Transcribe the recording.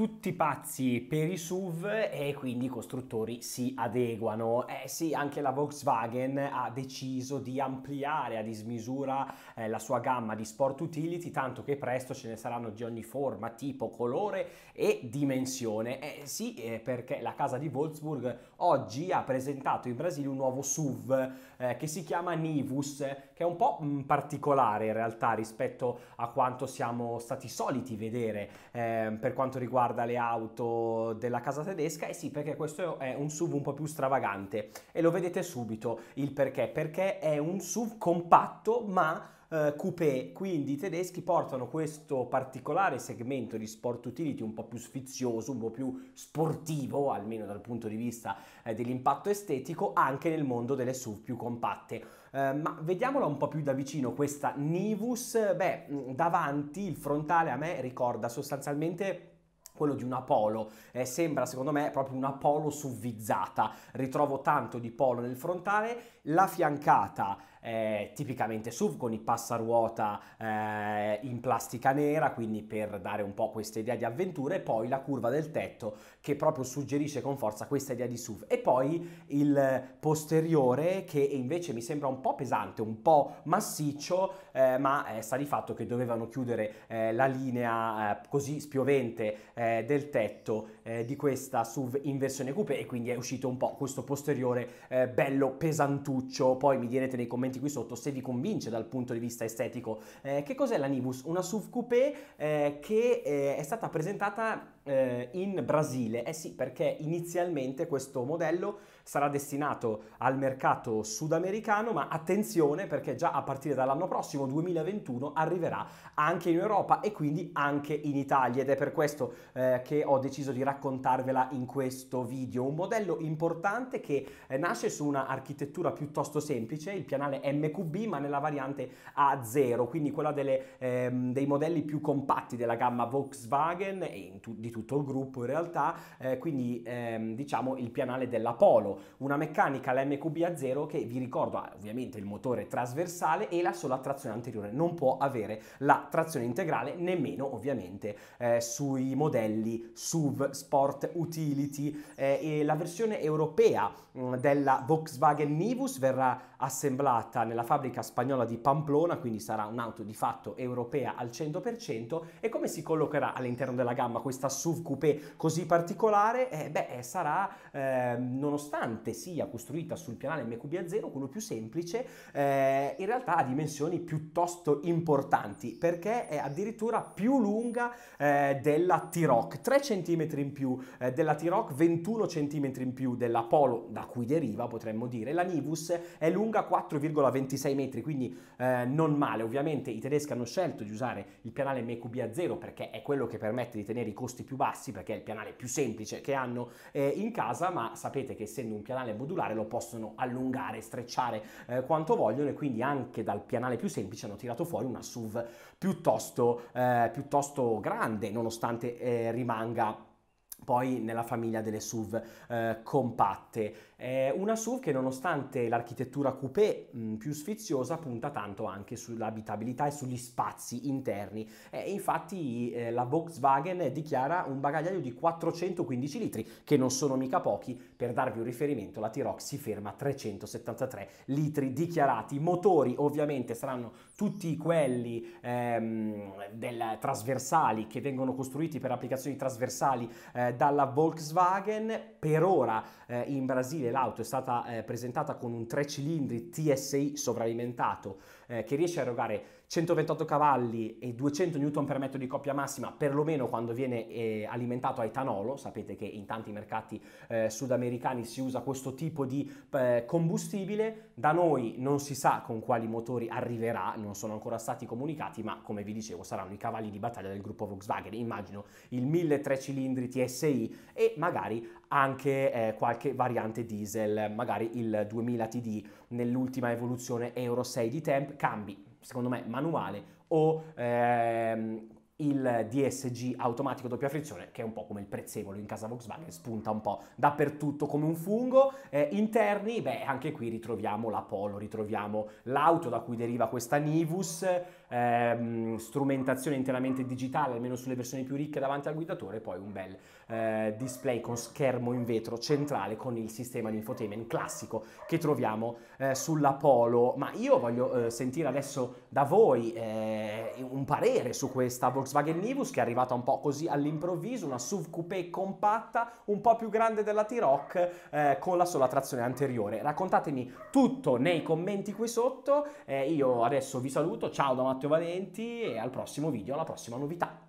tutti pazzi per i SUV e quindi i costruttori si adeguano. Eh sì, anche la Volkswagen ha deciso di ampliare a dismisura eh, la sua gamma di sport utility, tanto che presto ce ne saranno di ogni forma, tipo, colore e dimensione. Eh sì, eh, perché la casa di Wolfsburg oggi ha presentato in Brasile un nuovo SUV eh, che si chiama Nivus, che è un po' mh, mm, particolare in realtà rispetto a quanto siamo stati soliti vedere eh, per quanto riguarda riguarda le auto della casa tedesca e sì perché questo è un SUV un po' più stravagante e lo vedete subito il perché, perché è un SUV compatto ma eh, coupé, quindi i tedeschi portano questo particolare segmento di sport utility un po' più sfizioso, un po' più sportivo, almeno dal punto di vista eh, dell'impatto estetico, anche nel mondo delle SUV più compatte. Eh, ma vediamola un po' più da vicino questa Nivus, beh, davanti il frontale a me ricorda sostanzialmente quello di un Apollo eh, sembra secondo me proprio un Apollo suvvizzata ritrovo tanto di polo nel frontale la fiancata eh, tipicamente SUV con i passaruota eh, in plastica nera, quindi per dare un po' questa idea di avventura, e poi la curva del tetto che proprio suggerisce con forza questa idea di SUV, e poi il posteriore che invece mi sembra un po' pesante, un po' massiccio, eh, ma eh, sta di fatto che dovevano chiudere eh, la linea eh, così spiovente del tetto di questa SUV in versione coupé e quindi è uscito un po' questo posteriore bello pesantuccio, poi mi direte nei commenti commenti qui sotto se vi convince dal punto di vista estetico. Eh, che cos'è la Nivus? Una SUV coupé eh, che eh, è stata presentata eh, in Brasile. Eh sì, perché inizialmente questo modello sarà destinato al mercato sudamericano, ma attenzione perché già a partire dall'anno prossimo, 2021, arriverà anche in Europa e quindi anche in Italia ed è per questo eh, che ho deciso di raccontarvela in questo video. Un modello importante che eh, nasce su una architettura piuttosto semplice, il pianale MQB, ma nella variante A0, quindi quella delle, ehm, dei modelli più compatti della gamma Volkswagen e tu- di tutti tutto il gruppo in realtà, eh, quindi ehm, diciamo il pianale dell'Apollo, una meccanica la MQB-A0 che vi ricordo ha ovviamente il motore trasversale e la sola trazione anteriore, non può avere la trazione integrale nemmeno ovviamente eh, sui modelli SUV, Sport, Utility eh, e la versione europea mh, mm, della Volkswagen Nivus verrà assemblata nella fabbrica spagnola di Pamplona, quindi sarà un'auto di fatto europea al 100%. E come si collocherà all'interno della gamma questa SUV coupé così particolare? Eh, beh, eh, sarà, eh, nonostante sia costruita sul pianale MQB0, quello più semplice, eh, in realtà ha dimensioni piuttosto importanti, perché è addirittura più lunga eh, della T-Rock, 3 cm in più eh, della T-Rock, 21 cm in più della Polo, da cui deriva, potremmo dire. La Nivus è lunga lunga 4,26 metri, quindi eh, non male. Ovviamente i tedeschi hanno scelto di usare il pianale MQB 0 perché è quello che permette di tenere i costi più bassi, perché è il pianale più semplice che hanno eh, in casa, ma sapete che essendo un pianale modulare lo possono allungare, strecciare eh, quanto vogliono e quindi anche dal pianale più semplice hanno tirato fuori una SUV piuttosto, eh, piuttosto grande, nonostante eh, rimanga poi nella famiglia delle SUV eh, compatte. È una SUV che nonostante l'architettura coupé mh, mm, più sfiziosa punta tanto anche sull'abitabilità e sugli spazi interni. Eh, infatti eh, la Volkswagen dichiara un bagagliaio di 415 litri, che non sono mica pochi. Per darvi un riferimento, la T-Rock si ferma a 373 litri dichiarati. motori ovviamente saranno tutti quelli ehm, del, trasversali che vengono costruiti per applicazioni trasversali eh, dalla Volkswagen. Per ora eh, in Brasile l'auto è stata eh, presentata con un 3 cilindri TSI sovralimentato eh, che riesce a erogare 128 cavalli e 200 Nm di coppia massima, perlomeno quando viene eh, alimentato a etanolo, sapete che in tanti mercati eh, sudamericani si usa questo tipo di eh, combustibile, da noi non si sa con quali motori arriverà, non sono ancora stati comunicati, ma come vi dicevo saranno i cavalli di battaglia del gruppo Volkswagen, immagino il 1003 cilindri TSI e magari anche eh, qualche variante diesel, magari il 2000 TD nell'ultima evoluzione Euro 6 di temp, cambi secondo me, manuale o ehm, il DSG automatico doppia frizione, che è un po' come il prezzemolo in casa Volkswagen, spunta un po' dappertutto come un fungo. Eh, interni, beh, anche qui ritroviamo l'Apollo, ritroviamo l'auto da cui deriva questa Nivus, ehm, strumentazione interamente digitale, almeno sulle versioni più ricche davanti al guidatore, poi un bel eh, display con schermo in vetro centrale con il sistema di infotainment classico che troviamo eh, sulla Ma io voglio eh, sentire adesso da voi eh, un parere su questa Volkswagen Volkswagen Nivus che è arrivata un po' così all'improvviso, una SUV coupé compatta, un po' più grande della T-Rock eh, con la sola trazione anteriore. Raccontatemi tutto nei commenti qui sotto, eh, io adesso vi saluto, ciao da Matteo Valenti e al prossimo video, alla prossima novità.